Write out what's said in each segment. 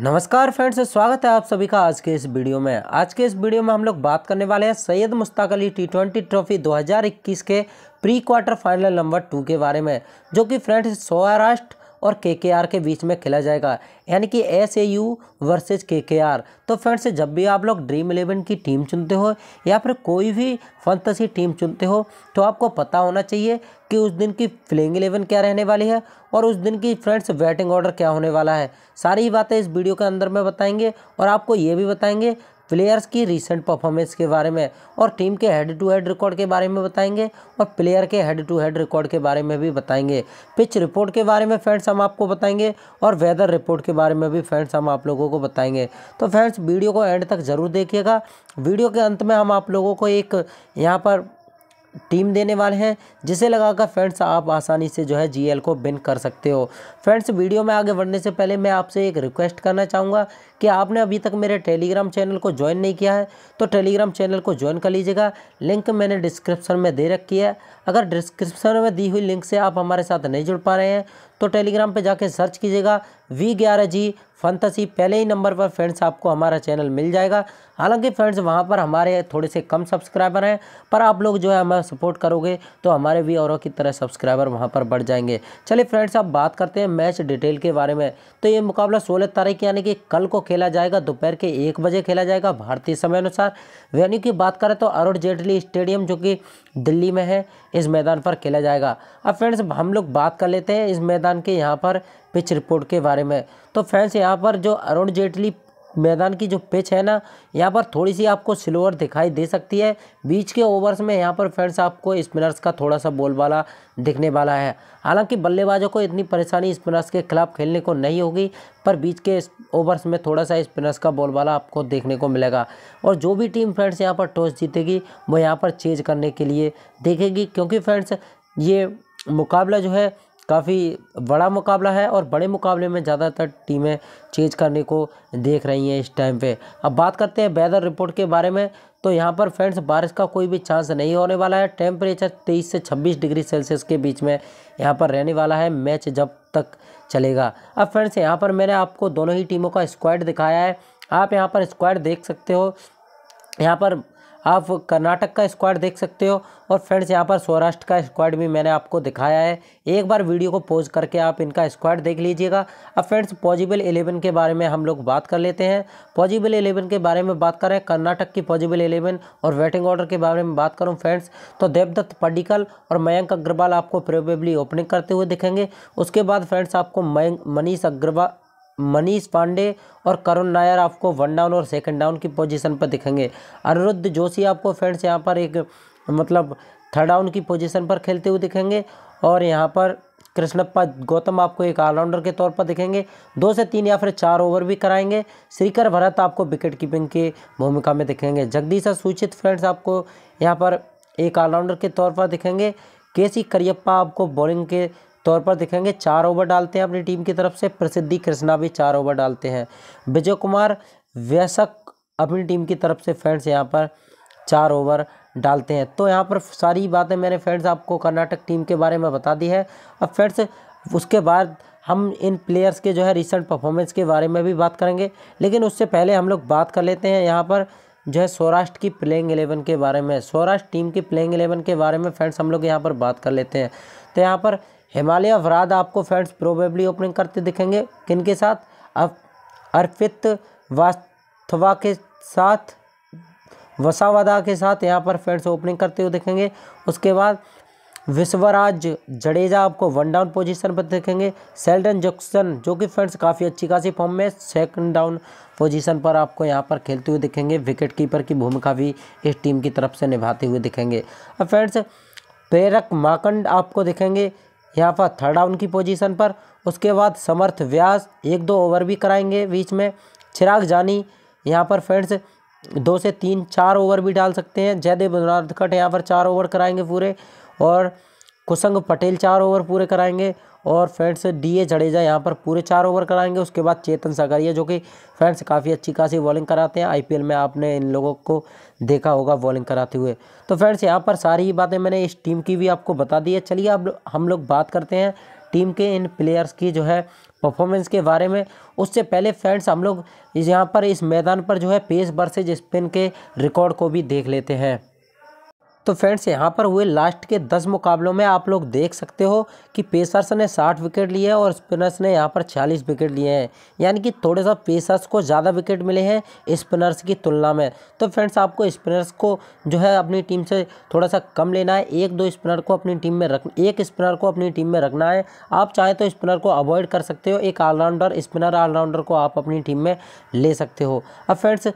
नमस्कार फ्रेंड्स स्वागत है आप सभी का आज के इस वीडियो में आज के इस वीडियो में हम लोग बात करने वाले हैं Syed Mushtaq Ali T twenty trophy 2021 के pre quarter final number two के बारे में जो कि फ्रेंड्स सौराष्ट्र और के के आर के बीच में खेला जाएगा यानी कि एस ए यू वर्सेज के के आर तो फ्रेंड्स जब भी आप लोग ड्रीम इलेवन की टीम चुनते हो या फिर कोई भी फंतसी टीम चुनते हो तो आपको पता होना चाहिए कि उस दिन की प्लेइंग इलेवन क्या रहने वाली है और उस दिन की फ्रेंड्स बैटिंग ऑर्डर क्या होने वाला है सारी ही बातें इस वीडियो के अंदर में बताएंगे और आपको ये भी बताएंगे प्लेयर्स की रीसेंट परफॉर्मेंस के बारे में और टीम के हेड टू हेड रिकॉर्ड के बारे में बताएंगे और प्लेयर के हेड टू हेड रिकॉर्ड के बारे में भी बताएंगे पिच रिपोर्ट के बारे में फ्रेंड्स हम आपको बताएंगे और वेदर रिपोर्ट के बारे में भी फ्रेंड्स हम आप लोगों को बताएंगे तो फ्रेंड्स वीडियो को एंड तक ज़रूर देखिएगा वीडियो के अंत में हम आप लोगों को एक यहाँ पर टीम देने वाले हैं जिसे लगाकर फ्रेंड्स आप आसानी से जो है जीएल को बिन कर सकते हो फ्रेंड्स वीडियो में आगे बढ़ने से पहले मैं आपसे एक रिक्वेस्ट करना चाहूँगा कि आपने अभी तक मेरे टेलीग्राम चैनल को ज्वाइन नहीं किया है तो टेलीग्राम चैनल को ज्वाइन कर लीजिएगा लिंक मैंने डिस्क्रिप्शन में दे रखी है अगर डिस्क्रिप्शन में दी हुई लिंक से आप हमारे साथ नहीं जुड़ पा रहे हैं तो टेलीग्राम पे जाके सर्च कीजिएगा वी ग्यारह जी फंतसी पहले ही नंबर पर फ्रेंड्स आपको हमारा चैनल मिल जाएगा हालांकि फ्रेंड्स वहाँ पर हमारे थोड़े से कम सब्सक्राइबर हैं पर आप लोग जो है हमें सपोर्ट करोगे तो हमारे वी और की तरह सब्सक्राइबर वहाँ पर बढ़ जाएंगे चलिए फ्रेंड्स आप बात करते हैं मैच डिटेल के बारे में तो ये मुकाबला सोलह तारीख यानी कि कल को खेला जाएगा दोपहर के एक बजे खेला जाएगा भारतीय समय अनुसार वेन्यू की बात करें तो अरुण जेटली स्टेडियम जो कि दिल्ली में है इस मैदान पर खेला जाएगा अब फ्रेंड्स हम लोग बात कर लेते हैं इस मैदान के यहाँ पर पिच रिपोर्ट के बारे में तो फ्रेंड्स यहाँ पर जो अरुण जेटली मैदान की जो पिच है ना यहाँ पर थोड़ी सी आपको स्लोअर दिखाई दे सकती है बीच के ओवर्स में यहाँ पर फ्रेंड्स आपको स्पिनर्स का थोड़ा सा बोलबाला दिखने वाला है हालांकि बल्लेबाजों को इतनी परेशानी स्पिनर्स के खिलाफ खेलने को नहीं होगी पर बीच के ओवर्स में थोड़ा सा स्पिनर्स का बोलबाला आपको देखने को मिलेगा और जो भी टीम फ्रेंड्स यहाँ पर टॉस जीतेगी वो यहाँ पर चेज करने के लिए देखेगी क्योंकि फ्रेंड्स ये मुकाबला जो है काफ़ी बड़ा मुकाबला है और बड़े मुकाबले में ज़्यादातर टीमें चेंज करने को देख रही हैं इस टाइम पे अब बात करते हैं वेदर रिपोर्ट के बारे में तो यहाँ पर फ्रेंड्स बारिश का कोई भी चांस नहीं होने वाला है टेम्परेचर 23 से 26 डिग्री सेल्सियस के बीच में यहाँ पर रहने वाला है मैच जब तक चलेगा अब फ्रेंड्स यहाँ पर मैंने आपको दोनों ही टीमों का स्क्वाड दिखाया है आप यहाँ पर स्क्वाड देख सकते हो यहाँ पर आप कर्नाटक का स्क्वाड देख सकते हो और फ्रेंड्स यहाँ पर सौराष्ट्र का स्क्वाड भी मैंने आपको दिखाया है एक बार वीडियो को पॉज करके आप इनका स्क्वाड देख लीजिएगा अब फ्रेंड्स पॉजिबल एलेवन के बारे में हम लोग बात कर लेते हैं पॉजिबल एलेवन के बारे में बात करें कर्नाटक की पॉजिबल एलेवन और वेटिंग ऑर्डर के बारे में बात करूँ फ्रेंड्स तो देवदत्त पडिकल और मयंक अग्रवाल आपको प्रोबेबली ओपनिंग करते हुए दिखेंगे उसके बाद फ्रेंड्स आपको मनीष अग्रवाल मनीष पांडे और करुण नायर आपको वन डाउन और सेकंड डाउन की पोजीशन पर दिखेंगे अनिरुद्ध जोशी आपको फ्रेंड्स यहाँ पर एक मतलब थर्ड डाउन की पोजीशन पर खेलते हुए दिखेंगे और यहाँ पर कृष्णप्पा गौतम आपको एक ऑलराउंडर के तौर पर दिखेंगे दो से तीन या फिर चार ओवर भी कराएंगे श्रीकर भरत आपको विकेट कीपिंग की भूमिका में दिखेंगे जगदीश सूचित फ्रेंड्स आपको यहाँ पर एक ऑलराउंडर के तौर पर दिखेंगे केसी करियप्पा आपको बॉलिंग के तौर पर दिखेंगे चार ओवर डालते हैं अपनी टीम की तरफ से प्रसिद्धि कृष्णा भी चार ओवर डालते हैं विजय कुमार व्यसक अपनी टीम की तरफ से फ्रेंड्स यहाँ पर चार ओवर डालते हैं तो यहाँ पर सारी बातें मैंने फ्रेंड्स आपको कर्नाटक टीम के बारे में बता दी है अब फ्रेंड्स उसके बाद हम इन प्लेयर्स के जो है रिसेंट परफॉर्मेंस के बारे में भी बात करेंगे लेकिन उससे पहले हम लोग बात कर लेते हैं यहाँ पर जो है सौराष्ट्र की प्लेइंग एलेवन के बारे में सौराष्ट्र टीम की प्लेइंग एलेवन के बारे में फ्रेंड्स हम लोग यहाँ पर बात कर लेते हैं तो यहाँ पर हिमालय अफराद आपको फ्रेंड्स प्रोबेबली ओपनिंग करते दिखेंगे किन के साथ अब अर्पित वास्तवा के साथ वसावदा के साथ यहाँ पर फ्रेंड्स ओपनिंग करते हुए दिखेंगे उसके बाद विश्वराज जडेजा आपको वन डाउन पोजीशन पर देखेंगे सेल्डन जॉक्सन जो कि फ्रेंड्स काफ़ी अच्छी खासी फॉर्म में सेकंड डाउन पोजीशन पर आपको यहां पर खेलते हुए दिखेंगे विकेट कीपर की भूमिका भी इस टीम की तरफ से निभाते हुए दिखेंगे अब फ्रेंड्स प्रेरक माकंड आपको दिखेंगे यहाँ पर थर्ड डाउन की पोजीशन पर उसके बाद समर्थ व्यास एक दो ओवर भी कराएंगे बीच में चिराग जानी यहाँ पर फ्रेंड्स दो से तीन चार ओवर भी डाल सकते हैं जयदेव नार्दकट यहाँ पर चार ओवर कराएंगे पूरे और कुसंग पटेल चार ओवर पूरे कराएंगे और फ्रेंड्स डी ए जडेजा यहाँ पर पूरे चार ओवर कराएंगे उसके बाद चेतन सगरिया जो कि फ्रेंड्स काफ़ी अच्छी खासी बॉलिंग कराते हैं आईपीएल में आपने इन लोगों को देखा होगा बॉलिंग कराते हुए तो फ्रेंड्स यहाँ पर सारी ही बातें मैंने इस टीम की भी आपको बता दी है चलिए अब हम लोग बात करते हैं टीम के इन प्लेयर्स की जो है परफॉर्मेंस के बारे में उससे पहले फ्रेंड्स हम लोग यहाँ पर इस मैदान पर जो है पेस वर्सेज स्पिन के रिकॉर्ड को भी देख लेते हैं तो फ्रेंड्स यहाँ पर हुए लास्ट के दस मुकाबलों में आप लोग देख सकते हो कि पेसर्स ने साठ विकेट लिए हैं और स्पिनर्स ने यहाँ पर छियालीस विकेट लिए हैं यानी कि थोड़े सा पेसर्स को ज़्यादा विकेट मिले हैं स्पिनर्स की तुलना में तो फ्रेंड्स आपको स्पिनर्स को जो है अपनी टीम से थोड़ा सा कम लेना है एक दो स्पिनर को अपनी टीम में रख एक स्पिनर को अपनी टीम में रखना है आप चाहें तो स्पिनर को अवॉइड कर सकते हो एक ऑलराउंडर स्पिनर ऑलराउंडर को आप अपनी टीम में ले सकते हो अब फ्रेंड्स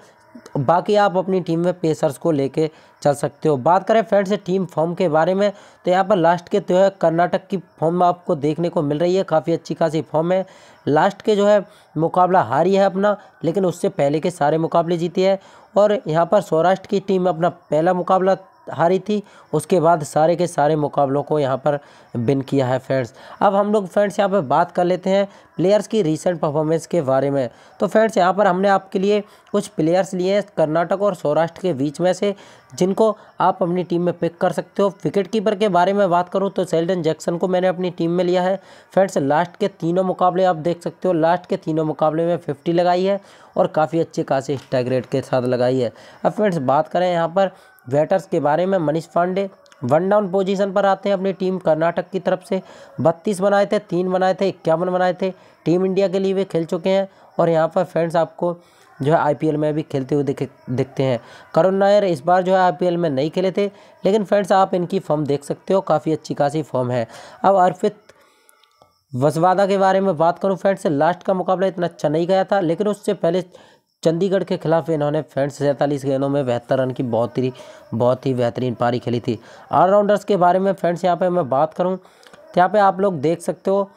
बाकी आप अपनी टीम में पेसर्स को लेके चल सकते हो बात करें फ्रेंड्स टीम फॉर्म के बारे में तो यहाँ पर लास्ट के जो तो है कर्नाटक की फॉर्म आपको देखने को मिल रही है काफ़ी अच्छी खासी फॉर्म है लास्ट के जो है मुकाबला हारी है अपना लेकिन उससे पहले के सारे मुकाबले जीती है और यहाँ पर सौराष्ट्र की टीम अपना पहला मुकाबला हारी थी उसके बाद सारे के सारे मुकाबलों को यहाँ पर बिन किया है फ्रेंड्स अब हम लोग फ्रेंड्स यहाँ पर बात कर लेते हैं प्लेयर्स की रीसेंट परफॉर्मेंस के बारे में तो फ्रेंड्स यहाँ पर हमने आपके लिए कुछ प्लेयर्स लिए हैं कर्नाटक और सौराष्ट्र के बीच में से जिनको आप अपनी टीम में पिक कर सकते हो विकेट कीपर के बारे में बात करूँ तो सेल्डन जैक्सन को मैंने अपनी टीम में लिया है फ्रेंड्स लास्ट के तीनों मुकाबले आप देख सकते हो लास्ट के तीनों मुकाबले में फिफ्टी लगाई है और काफ़ी अच्छे खासे स्टैग रेट के साथ लगाई है अब फ्रेंड्स बात करें यहाँ पर बैटर्स के बारे में Manish Pandey one down position पर आते हैं अपनी टीम कर्नाटक की तरफ से बत्तीस बनाए थे तीन बनाए थे इक्यावन बनाए थे टीम इंडिया के लिए वे खेल चुके हैं और यहाँ पर फ्रेंड्स आपको जो है आई में भी खेलते हुए दिखे दिखते हैं करुण नायर इस बार जो है आई में नहीं खेले थे लेकिन फ्रेंड्स आप इनकी फॉर्म देख सकते हो काफ़ी अच्छी खासी फॉर्म है अब अर्पित वसवादा के बारे में बात करूं फ्रेंड्स लास्ट का मुकाबला इतना अच्छा नहीं गया था लेकिन उससे पहले चंडीगढ़ के खिलाफ इन्होंने फ्रेंड्स सैंतालीस गेंदों में बेहतर रन की बहुत ही बहुत ही बेहतरीन पारी खेली थी ऑलराउंडर्स के बारे में फ्रेंड्स यहाँ पे मैं बात करूँ तो यहाँ पे आप लोग देख सकते हो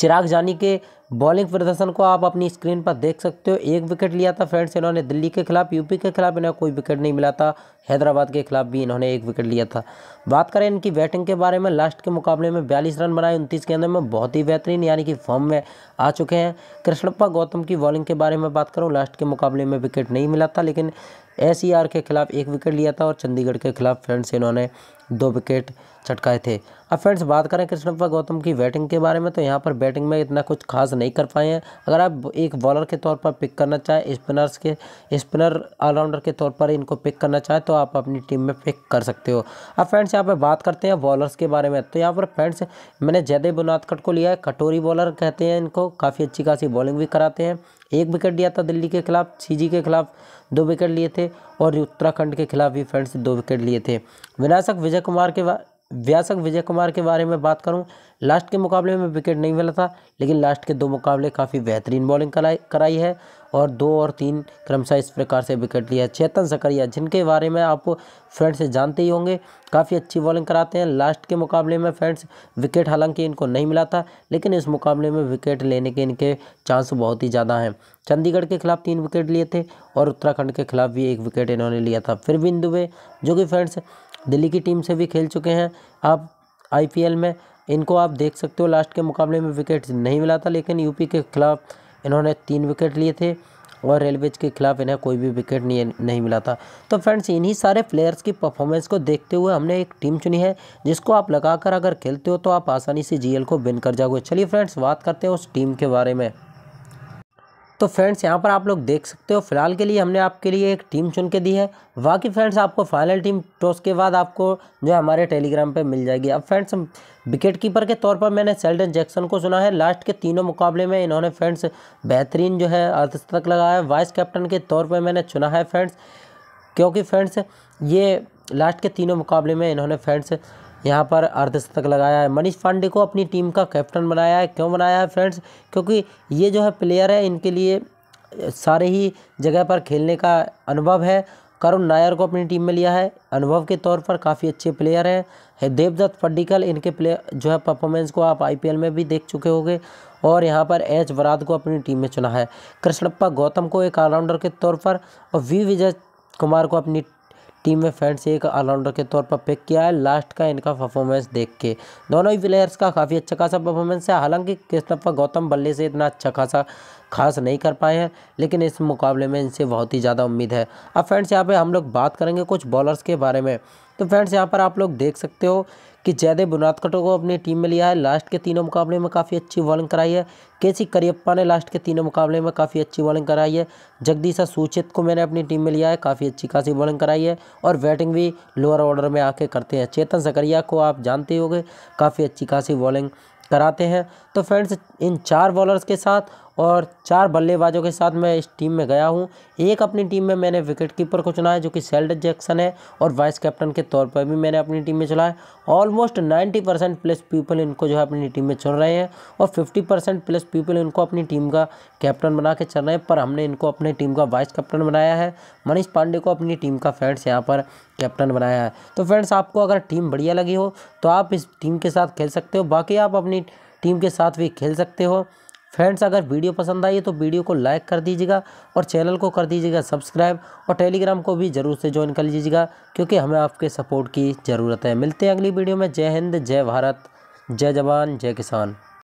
चिराग जानी के बॉलिंग प्रदर्शन को आप अपनी स्क्रीन पर देख सकते हो एक विकेट लिया था फ्रेंड्स इन्होंने दिल्ली के खिलाफ यूपी के खिलाफ इन्हें कोई विकेट नहीं मिला था हैदराबाद के खिलाफ भी इन्होंने एक विकेट लिया था बात करें इनकी बैटिंग के बारे में लास्ट के मुकाबले में बयालीस रन बनाए उनतीस गेंदों में बहुत ही बेहतरीन यानी कि फॉर्म में आ चुके हैं कृष्णप्पा गौतम की बॉलिंग के बारे में बात करूँ लास्ट के मुकाबले में विकेट नहीं मिला था लेकिन एस के खिलाफ एक विकेट लिया था और चंडीगढ़ के खिलाफ फ्रेंड्स इन्होंने दो विकेट चटकाए थे अब फ्रेंड्स बात करें कृष्णप्पा गौतम की बैटिंग के बारे में तो यहाँ पर बैटिंग में इतना कुछ खास नहीं कर पाए हैं अगर आप एक बॉलर के तौर पर पिक करना चाहें स्पिनर्स के स्पिनर ऑलराउंडर के तौर पर इनको पिक करना चाहें तो आप अपनी टीम में पिक कर सकते हो अब फ्रेंड्स यहाँ पर बात करते हैं बॉलर्स के बारे में तो यहाँ पर फ्रेंड्स मैंने जयदेव बुनाथकट को लिया है कटोरी बॉलर कहते हैं इनको काफ़ी अच्छी खासी बॉलिंग भी कराते हैं एक विकेट लिया था दिल्ली के खिलाफ सी के खिलाफ दो विकेट लिए थे और उत्तराखंड के खिलाफ भी फ्रेंड्स दो विकेट लिए थे विनाशक विजय विजय कुमार के व्यासक विजय कुमार के बारे में बात करूं लास्ट के मुकाबले में विकेट नहीं मिला था लेकिन लास्ट के दो मुकाबले काफ़ी बेहतरीन बॉलिंग कराई कराई है और दो और तीन क्रमशः इस प्रकार से विकेट लिया चेतन सकरिया जिनके बारे में आप फ्रेंड्स जानते ही होंगे काफ़ी अच्छी बॉलिंग कराते हैं लास्ट के मुकाबले में फ्रेंड्स विकेट हालांकि इनको नहीं मिला था लेकिन इस मुकाबले में विकेट लेने के इनके चांस बहुत ही ज़्यादा हैं चंडीगढ़ के खिलाफ तीन विकेट लिए थे और उत्तराखंड के खिलाफ भी एक विकेट इन्होंने लिया था फिर दुबे जो कि फ्रेंड्स दिल्ली की टीम से भी खेल चुके हैं आप आईपीएल में इनको आप देख सकते हो लास्ट के मुकाबले में विकेट नहीं मिला था लेकिन यूपी के खिलाफ इन्होंने तीन विकेट लिए थे और रेलवेज के खिलाफ इन्हें कोई भी विकेट नहीं नहीं मिला था तो फ्रेंड्स इन्हीं सारे प्लेयर्स की परफॉर्मेंस को देखते हुए हमने एक टीम चुनी है जिसको आप लगाकर अगर खेलते हो तो आप आसानी से जीएल को विन कर जाओगे चलिए फ्रेंड्स बात करते हैं उस टीम के बारे में तो फ्रेंड्स यहाँ पर आप लोग देख सकते हो फिलहाल के लिए हमने आपके लिए एक टीम चुन के दी है बाकी फ्रेंड्स आपको फाइनल टीम टॉस के बाद आपको जो है हमारे टेलीग्राम पे मिल जाएगी अब फ्रेंड्स विकेट कीपर के तौर पर मैंने सेल्डन जैक्सन को सुना है लास्ट के तीनों मुकाबले में इन्होंने फ्रेंड्स बेहतरीन जो है अर्धशतक लगाया है वाइस कैप्टन के तौर पर मैंने चुना है फ्रेंड्स क्योंकि फ्रेंड्स ये लास्ट के तीनों मुकाबले में इन्होंने फ्रेंड्स यहाँ पर अर्धशतक लगाया है मनीष पांडे को अपनी टीम का कैप्टन बनाया है क्यों बनाया है फ्रेंड्स क्योंकि ये जो है प्लेयर है इनके लिए सारे ही जगह पर खेलने का अनुभव है करुण नायर को अपनी टीम में लिया है अनुभव के तौर पर काफ़ी अच्छे प्लेयर हैं देवदत्त पड्डिकल इनके प्लेयर जो है परफॉर्मेंस को आप आईपीएल में भी देख चुके होंगे और यहाँ पर एच वराद को अपनी टीम में चुना है कृष्णप्पा गौतम को एक ऑलराउंडर के तौर पर और वी विजय कुमार को अपनी टीम में फैंड एक ऑलराउंडर के तौर पर पिक किया है लास्ट का इनका परफॉर्मेंस देख के दोनों ही प्लेयर्स का काफ़ी अच्छा खासा परफॉर्मेंस है हालांकि कृष्णप्पा गौतम बल्ले से इतना अच्छा खासा खास नहीं कर पाए हैं लेकिन इस मुकाबले में इनसे बहुत ही ज़्यादा उम्मीद है अब फ्रेंड्स यहाँ पे हम लोग बात करेंगे कुछ बॉलर्स के बारे में तो फ्रेंड्स यहाँ पर आप लोग देख सकते हो कि जयदेव बुनादकटो को अपनी टीम में लिया है लास्ट के तीनों मुकाबले में काफ़ी अच्छी बॉलिंग कराई है के सी करियप्पा ने लास्ट के तीनों मुकाबले में काफ़ी अच्छी बॉलिंग कराई है जगदीशा सूचित को मैंने अपनी टीम में लिया है काफ़ी अच्छी खासी बॉलिंग कराई है और बैटिंग भी लोअर ऑर्डर में आके करते हैं चेतन सकरिया को आप जानते होंगे काफ़ी अच्छी खासी बॉलिंग कराते हैं तो फ्रेंड्स इन चार बॉलर्स के साथ और चार बल्लेबाजों के साथ मैं इस टीम में गया हूँ एक अपनी टीम में मैंने विकेट कीपर को चुना है जो कि सेल्ड जैक्सन है और वाइस कैप्टन के तौर पर भी मैंने अपनी टीम में चुना है almost ninety percent plus people इनको जो है अपनी टीम में चुन रहे हैं और फिफ्टी परसेंट प्लस पीपल इनको अपनी टीम का कैप्टन बना के चल रहे हैं पर हमने इनको अपनी टीम का वाइस कैप्टन बनाया है मनीष पांडे को अपनी टीम का फ्रेंड्स यहाँ पर कैप्टन बनाया है तो फ्रेंड्स आपको अगर टीम बढ़िया लगी हो तो आप इस टीम के साथ खेल सकते हो बाकी आप अपनी टीम के साथ भी खेल सकते हो फ्रेंड्स अगर वीडियो पसंद आई तो वीडियो को लाइक कर दीजिएगा और चैनल को कर दीजिएगा सब्सक्राइब और टेलीग्राम को भी ज़रूर से ज्वाइन कर लीजिएगा क्योंकि हमें आपके सपोर्ट की ज़रूरत है मिलते हैं अगली वीडियो में जय हिंद जय भारत जय जवान जय किसान